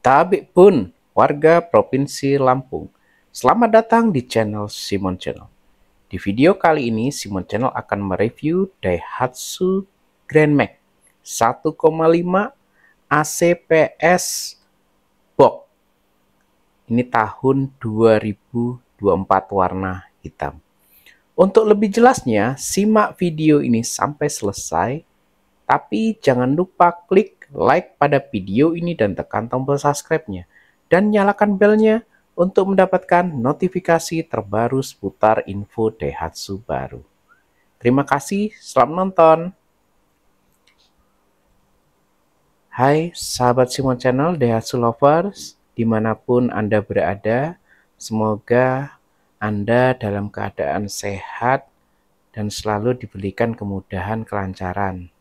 Tabik pun warga Provinsi Lampung. Selamat datang di channel Simon Channel. Di video kali ini Simon Channel akan mereview Daihatsu Grand Max 1,5 ACPS Box. Ini tahun 2024 warna hitam. Untuk lebih jelasnya, simak video ini sampai selesai. Tapi jangan lupa klik like pada video ini dan tekan tombol subscribe-nya. Dan nyalakan belnya untuk mendapatkan notifikasi terbaru seputar info Daihatsu baru. Terima kasih, selamat nonton. Hai sahabat Simon Channel Daihatsu Lovers, dimanapun Anda berada, semoga Anda dalam keadaan sehat dan selalu diberikan kemudahan kelancaran.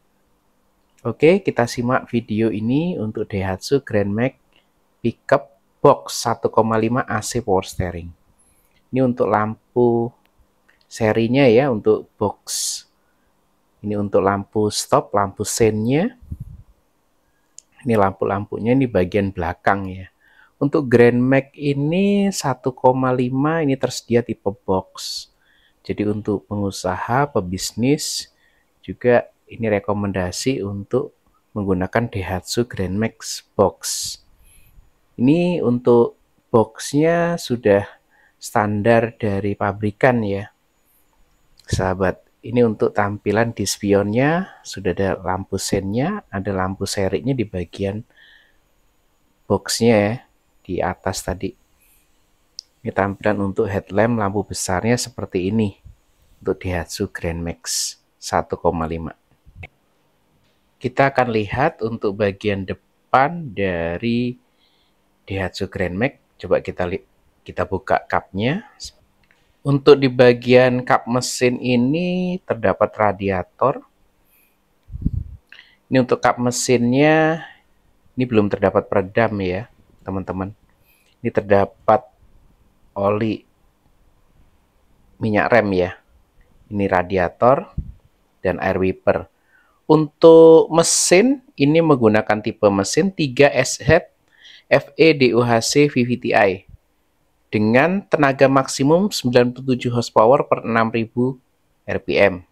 Oke, kita simak video ini untuk Daihatsu Grand Max Pickup Box 1,5 AC Power Steering. Ini untuk lampu serinya ya, untuk box. Ini untuk lampu stop, lampu sennya. Ini lampu-lampunya ini bagian belakang ya. Untuk Grand Max ini 1,5 ini tersedia tipe box. Jadi untuk pengusaha, pebisnis juga ini rekomendasi untuk menggunakan Daihatsu Grand Max Box. Ini untuk boxnya sudah standar dari pabrikan ya. Sahabat, ini untuk tampilan di spionnya, sudah ada lampu senya ada lampu serinya di bagian boxnya ya, di atas tadi. Ini tampilan untuk headlamp lampu besarnya seperti ini, untuk Daihatsu Grand Max 1,5. Kita akan lihat untuk bagian depan dari Daihatsu Grand Max. Coba kita kita buka cupnya. Untuk di bagian cup mesin ini terdapat radiator. Ini untuk cup mesinnya, ini belum terdapat peredam ya, teman-teman. Ini terdapat oli minyak rem ya. Ini radiator dan air wiper. Untuk mesin, ini menggunakan tipe mesin 3SH FEDUHC VVTi dengan tenaga maksimum 97 horsepower per 6000 RPM.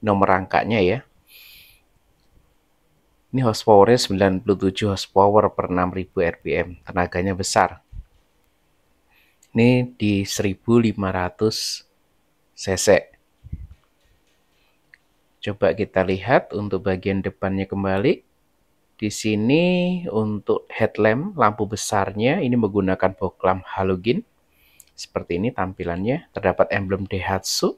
Nomor rangkanya ya. Ini horsepowernya 97 horsepower per 6000 RPM. Tenaganya besar. Ini di 1500 cc. Coba kita lihat untuk bagian depannya kembali. Di sini untuk headlamp, lampu besarnya ini menggunakan boklam halogen. Seperti ini tampilannya, terdapat emblem Daihatsu.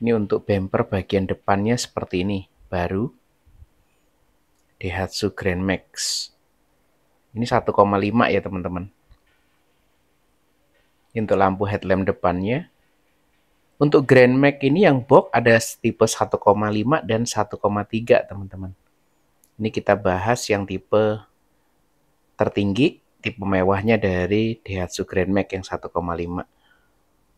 Ini untuk bumper bagian depannya seperti ini, baru. Daihatsu Grand Max. Ini 1,5 ya teman-teman. Untuk lampu headlamp depannya, untuk Grand Max ini yang box ada tipe 1,5 dan 1,3 teman-teman. Ini kita bahas yang tipe tertinggi, tipe mewahnya dari Daihatsu Grand Max yang 1,5.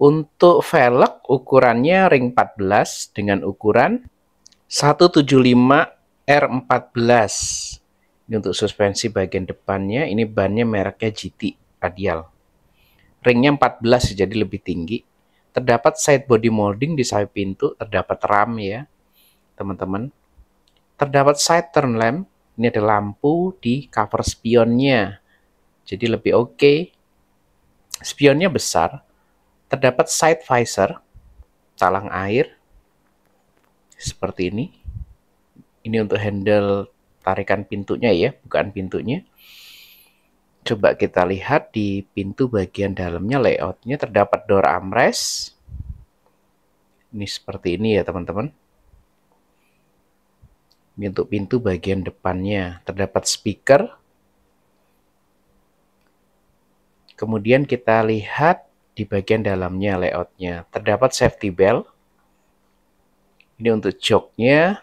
Untuk velg ukurannya ring 14 dengan ukuran 175 R14. Ini untuk suspensi bagian depannya, ini bannya mereknya GT radial. Ringnya 14 jadi lebih tinggi. Terdapat side body molding di sayap pintu, terdapat ram ya, teman-teman. Terdapat side turn lamp, ini ada lampu di cover spionnya. Jadi lebih oke. Okay. Spionnya besar. Terdapat side visor, talang air, seperti ini. Ini untuk handle tarikan pintunya ya, bukaan pintunya coba kita lihat di pintu bagian dalamnya layoutnya terdapat door armrest. Ini seperti ini ya teman-teman. Untuk pintu bagian depannya terdapat speaker. Kemudian kita lihat di bagian dalamnya layoutnya terdapat safety belt. Ini untuk joknya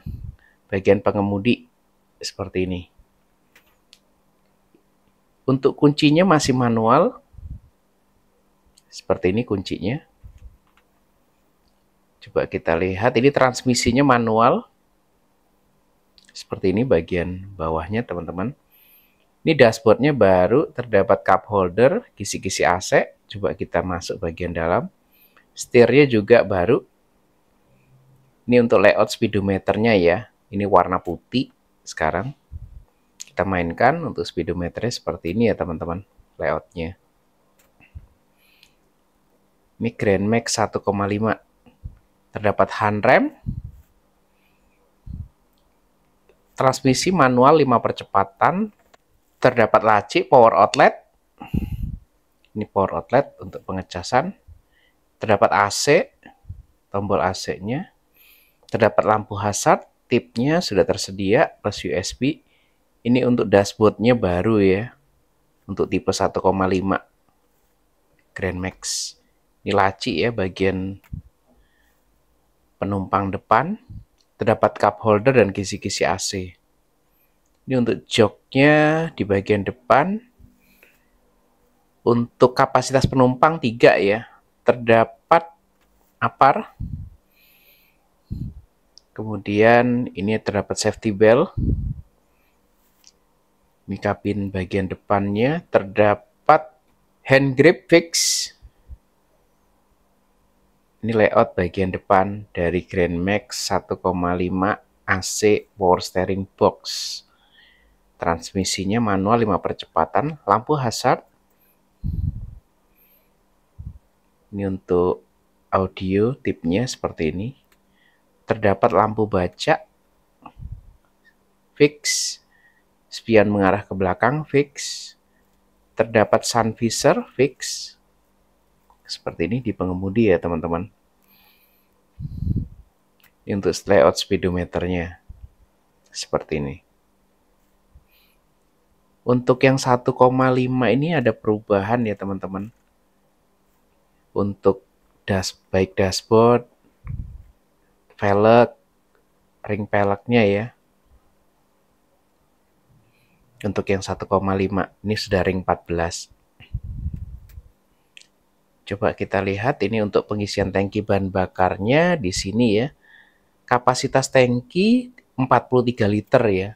bagian pengemudi seperti ini. Untuk kuncinya masih manual. Seperti ini kuncinya. Coba kita lihat, ini transmisinya manual. Seperti ini bagian bawahnya teman-teman. Ini dashboardnya baru, terdapat cup holder, kisi-kisi AC. Coba kita masuk bagian dalam. Setirnya juga baru. Ini untuk layout speedometernya ya. Ini warna putih sekarang kita mainkan untuk speedometernya seperti ini ya teman-teman layoutnya ini Grand Max 1,5 terdapat hand rem transmisi manual 5 percepatan terdapat laci power outlet ini power outlet untuk pengecasan terdapat AC tombol AC nya terdapat lampu hazard tipnya sudah tersedia plus USB ini untuk dashboardnya baru ya. Untuk tipe 1,5 Grand Max. Ini laci ya bagian penumpang depan. Terdapat cup holder dan kisi-kisi AC. Ini untuk joknya di bagian depan. Untuk kapasitas penumpang tiga ya. Terdapat apar. Kemudian ini terdapat safety belt Mika pin bagian depannya terdapat hand grip fix. Ini layout bagian depan dari Grand Max 1,5 AC power steering box. Transmisinya manual 5 percepatan, lampu hazard. Ini untuk audio tipnya seperti ini. Terdapat lampu baca fix Spion mengarah ke belakang, fix. Terdapat sun visor, fix. Seperti ini di pengemudi ya teman-teman. Untuk layout speedometernya. Seperti ini. Untuk yang 1,5 ini ada perubahan ya teman-teman. Untuk das baik dashboard, velg, ring velgnya ya untuk yang 1,5 ini sudah ring 14 coba kita lihat ini untuk pengisian tangki bahan bakarnya di sini ya kapasitas tangki 43 liter ya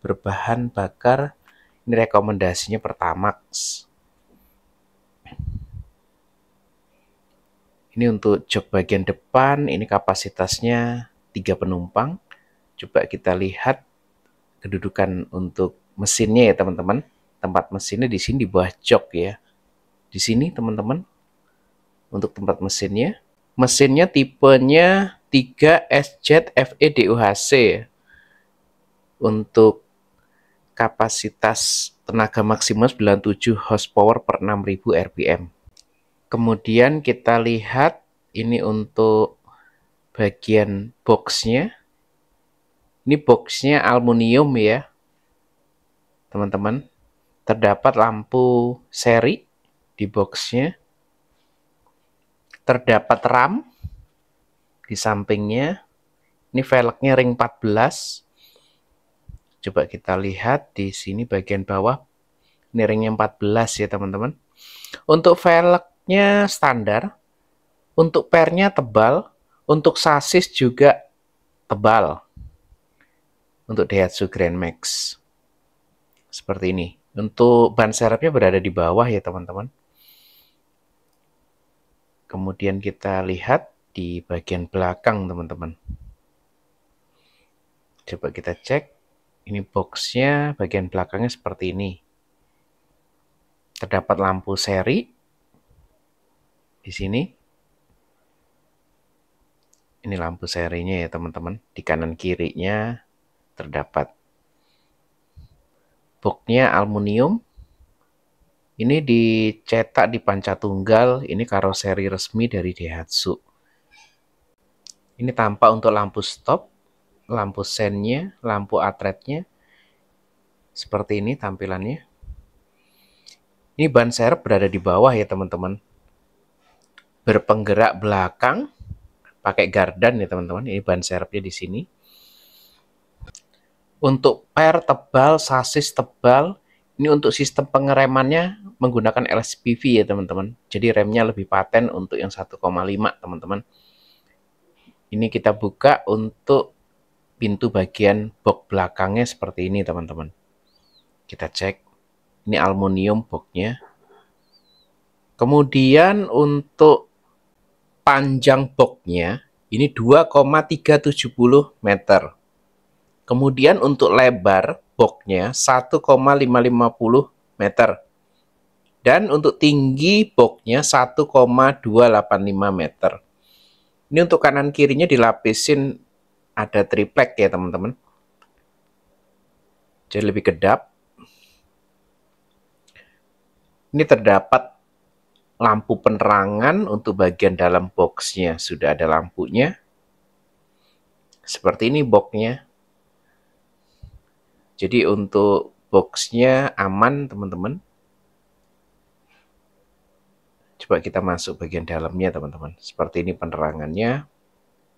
berbahan bakar ini rekomendasinya Pertamax Ini untuk jok bagian depan, ini kapasitasnya 3 penumpang. Coba kita lihat kedudukan untuk mesinnya ya teman-teman. Tempat mesinnya di sini di bawah jok ya. Di sini teman-teman untuk tempat mesinnya. Mesinnya tipenya 3SZ e DUHC. ya. Untuk kapasitas tenaga maksimum 97 horsepower per 6000 rpm. Kemudian kita lihat ini untuk bagian boxnya. Ini boxnya aluminium ya teman-teman. Terdapat lampu seri di boxnya. Terdapat RAM di sampingnya. Ini velgnya ring 14. Coba kita lihat di sini bagian bawah. Ini ringnya 14 ya teman-teman. Untuk velgnya standar. Untuk pernya tebal. Untuk sasis juga tebal. Untuk Daihatsu Grand Max seperti ini. Untuk ban serepnya berada di bawah ya teman-teman. Kemudian kita lihat di bagian belakang teman-teman. Coba kita cek. Ini boxnya bagian belakangnya seperti ini. Terdapat lampu seri di sini. Ini lampu serinya ya teman-teman. Di kanan kirinya terdapat boxnya aluminium ini dicetak di panca tunggal ini karoseri resmi dari Daihatsu ini tampak untuk lampu stop lampu sennya lampu atretnya seperti ini tampilannya ini ban serep berada di bawah ya teman-teman berpenggerak belakang pakai gardan ya teman-teman ini ban serepnya di sini untuk per tebal, sasis tebal. Ini untuk sistem pengeremannya menggunakan LSPV ya teman-teman. Jadi remnya lebih paten untuk yang 1,5 teman-teman. Ini kita buka untuk pintu bagian box belakangnya seperti ini teman-teman. Kita cek. Ini aluminium boxnya. Kemudian untuk panjang boxnya ini 2,370 meter. Kemudian untuk lebar boxnya 1,550 meter. Dan untuk tinggi boxnya 1,285 meter. Ini untuk kanan kirinya dilapisin ada triplek ya teman-teman. Jadi lebih kedap. Ini terdapat lampu penerangan untuk bagian dalam boxnya. Sudah ada lampunya. Seperti ini boxnya. Jadi untuk boxnya aman teman-teman. Coba kita masuk bagian dalamnya teman-teman. Seperti ini penerangannya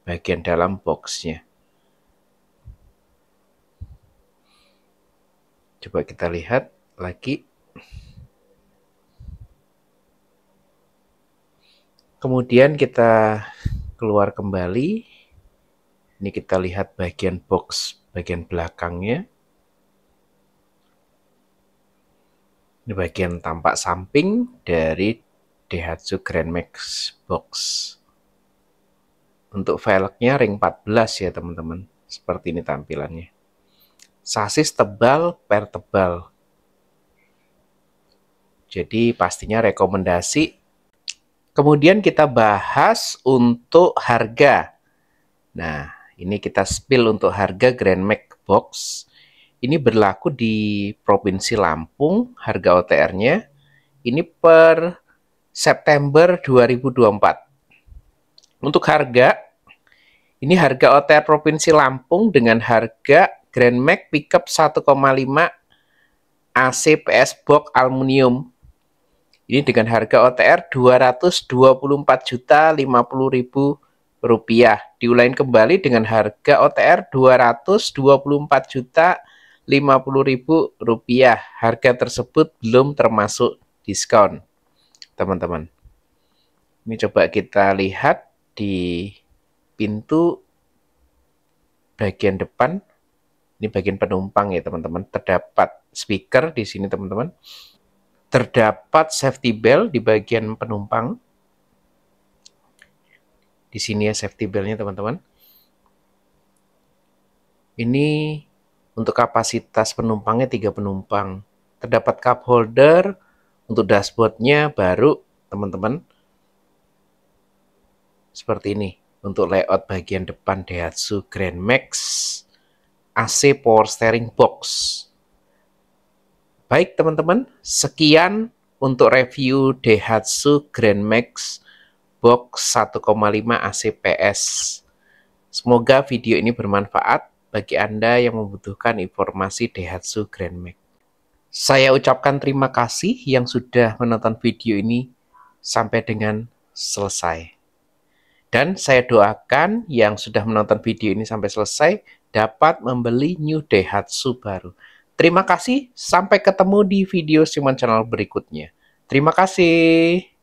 bagian dalam boxnya. Coba kita lihat lagi. Kemudian kita keluar kembali. Ini kita lihat bagian box bagian belakangnya. Di bagian tampak samping dari Daihatsu Grand Max Box. Untuk velgnya ring 14 ya teman-teman. Seperti ini tampilannya. Sasis tebal per tebal. Jadi pastinya rekomendasi. Kemudian kita bahas untuk harga. Nah, ini kita spill untuk harga Grand Max Box ini berlaku di Provinsi Lampung, harga OTR-nya ini per September 2024. Untuk harga, ini harga OTR Provinsi Lampung dengan harga Grand Max Pickup 1,5 AC PS Box aluminium. Ini dengan harga OTR Rp224.050.000 rupiah. Diulain kembali dengan harga OTR 224 juta 50.000 rupiah. Harga tersebut belum termasuk diskon, teman-teman. Ini coba kita lihat di pintu bagian depan. Ini bagian penumpang ya, teman-teman. Terdapat speaker di sini, teman-teman. Terdapat safety belt di bagian penumpang. Di sini ya safety beltnya, teman-teman. Ini untuk kapasitas penumpangnya tiga penumpang. Terdapat cup holder untuk dashboardnya baru teman-teman. Seperti ini untuk layout bagian depan Daihatsu Grand Max AC Power Steering Box. Baik teman-teman, sekian untuk review Daihatsu Grand Max Box 1,5 ACPS. Semoga video ini bermanfaat bagi Anda yang membutuhkan informasi Daihatsu Grand Max. Saya ucapkan terima kasih yang sudah menonton video ini sampai dengan selesai. Dan saya doakan yang sudah menonton video ini sampai selesai dapat membeli New Daihatsu baru. Terima kasih, sampai ketemu di video Simon Channel berikutnya. Terima kasih.